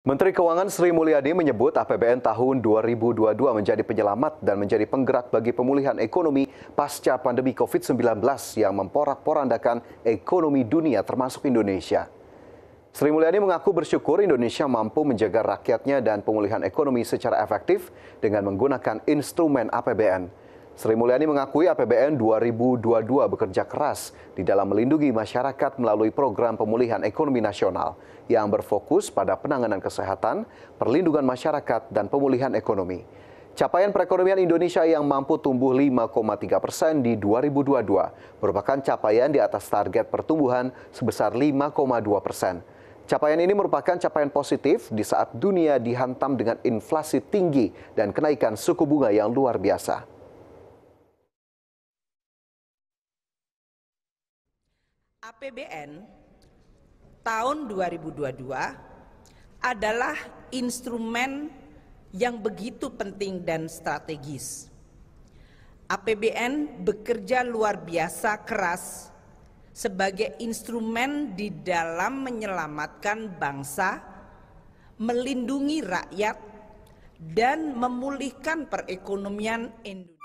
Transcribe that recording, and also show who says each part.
Speaker 1: Menteri Keuangan Sri Mulyadi menyebut APBN tahun 2022 menjadi penyelamat dan menjadi penggerak bagi pemulihan ekonomi pasca pandemi COVID-19 yang memporak-porandakan ekonomi dunia termasuk Indonesia. Sri Mulyani mengaku bersyukur Indonesia mampu menjaga rakyatnya dan pemulihan ekonomi secara efektif dengan menggunakan instrumen APBN. Sri Mulyani mengakui APBN 2022 bekerja keras di dalam melindungi masyarakat melalui program pemulihan ekonomi nasional yang berfokus pada penanganan kesehatan, perlindungan masyarakat, dan pemulihan ekonomi. Capaian perekonomian Indonesia yang mampu tumbuh 5,3 persen di 2022 merupakan capaian di atas target pertumbuhan sebesar 5,2 persen. Capaian ini merupakan capaian positif di saat dunia dihantam dengan inflasi tinggi dan kenaikan suku bunga yang luar biasa.
Speaker 2: APBN tahun 2022 adalah instrumen yang begitu penting dan strategis. APBN bekerja luar biasa keras sebagai instrumen di dalam menyelamatkan bangsa, melindungi rakyat, dan memulihkan perekonomian Indonesia.